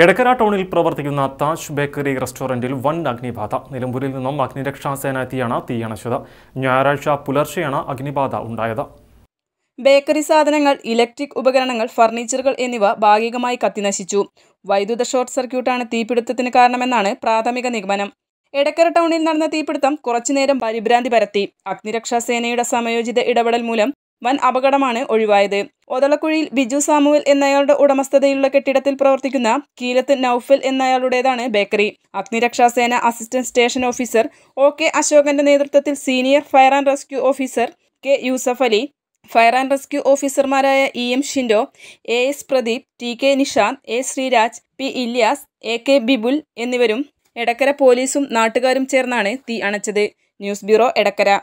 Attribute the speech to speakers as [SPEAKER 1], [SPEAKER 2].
[SPEAKER 1] എടക്കര ടൗണിൽ പ്രവർത്തിക്കുന്ന താജ് ബേക്കറി റെസ്റ്റോറൻറ്റിൽ വൻ അഗ്നിബാധ നിലമ്പൂരിൽ നിന്നും സേന എത്തിയാണ് തീയണച്ചത് ഞായറാഴ്ച പുലർച്ചെയാണ് അഗ്നിബാധ ഉണ്ടായത്
[SPEAKER 2] ബേക്കറി സാധനങ്ങൾ ഇലക്ട്രിക് ഉപകരണങ്ങൾ ഫർണിച്ചറുകൾ എന്നിവ ഭാഗികമായി കത്തിനശിച്ചു വൈദ്യുത ഷോർട്ട് സർക്യൂട്ടാണ് തീപിടുത്തത്തിന് കാരണമെന്നാണ് പ്രാഥമിക നിഗമനം എടക്കര ടൗണിൽ നടന്ന തീപിടുത്തം കുറച്ചുനേരം പരിഭ്രാന്തി പരത്തി അഗ്നിരക്ഷാ സേനയുടെ സമയോചിത ഇടപെടൽ മൂലം വൻ അപകടമാണ് ഒഴിവായത് ഒതളക്കുഴിയിൽ ബിജു സാമുവൽ എന്നയാളുടെ ഉടമസ്ഥതയിലുള്ള കെട്ടിടത്തിൽ പ്രവർത്തിക്കുന്ന കീലത്ത് നൌഫൽ എന്നയാളുടേതാണ് ബേക്കറി അഗ്നിരക്ഷാസേന assistant station officer O K അശോകന്റെ നേതൃത്വത്തിൽ senior fire and rescue officer K Yusuf Ali fire and rescue ഓഫീസർമാരായ E M Shindo A S Pradeep T K Nishanth A Sreeraj P Ilyas A K Bibul എന്നിവരും എടക്കര പോലീസും നാട്ടുകാരും ചേർന്നാണ് തീ അണച്ചത് ന്യൂസ് ബ്യൂറോ എടക്കര